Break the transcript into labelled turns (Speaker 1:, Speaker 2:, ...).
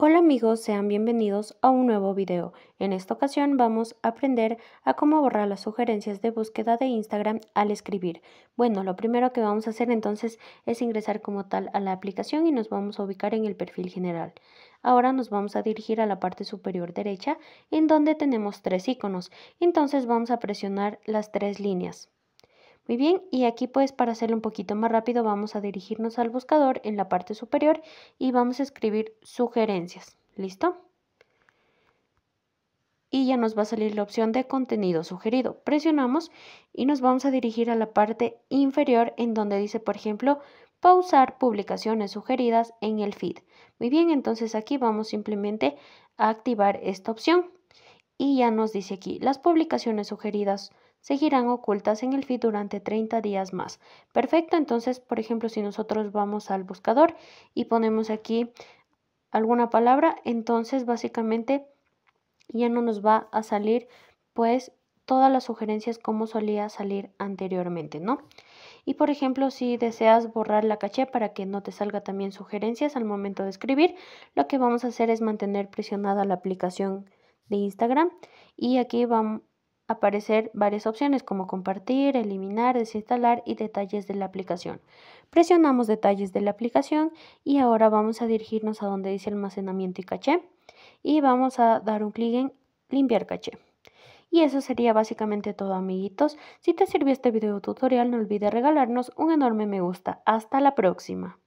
Speaker 1: Hola amigos, sean bienvenidos a un nuevo video. En esta ocasión vamos a aprender a cómo borrar las sugerencias de búsqueda de Instagram al escribir. Bueno, lo primero que vamos a hacer entonces es ingresar como tal a la aplicación y nos vamos a ubicar en el perfil general. Ahora nos vamos a dirigir a la parte superior derecha en donde tenemos tres iconos. Entonces vamos a presionar las tres líneas. Muy bien, y aquí pues para hacerlo un poquito más rápido vamos a dirigirnos al buscador en la parte superior y vamos a escribir sugerencias. ¿Listo? Y ya nos va a salir la opción de contenido sugerido. Presionamos y nos vamos a dirigir a la parte inferior en donde dice, por ejemplo, pausar publicaciones sugeridas en el feed. Muy bien, entonces aquí vamos simplemente a activar esta opción. Y ya nos dice aquí, las publicaciones sugeridas seguirán ocultas en el feed durante 30 días más. Perfecto, entonces, por ejemplo, si nosotros vamos al buscador y ponemos aquí alguna palabra, entonces básicamente ya no nos va a salir pues todas las sugerencias como solía salir anteriormente, ¿no? Y por ejemplo, si deseas borrar la caché para que no te salga también sugerencias al momento de escribir, lo que vamos a hacer es mantener presionada la aplicación de Instagram y aquí vamos aparecer varias opciones como compartir, eliminar, desinstalar y detalles de la aplicación. Presionamos detalles de la aplicación y ahora vamos a dirigirnos a donde dice almacenamiento y caché y vamos a dar un clic en limpiar caché. Y eso sería básicamente todo amiguitos. Si te sirvió este video tutorial no olvides regalarnos un enorme me gusta. Hasta la próxima.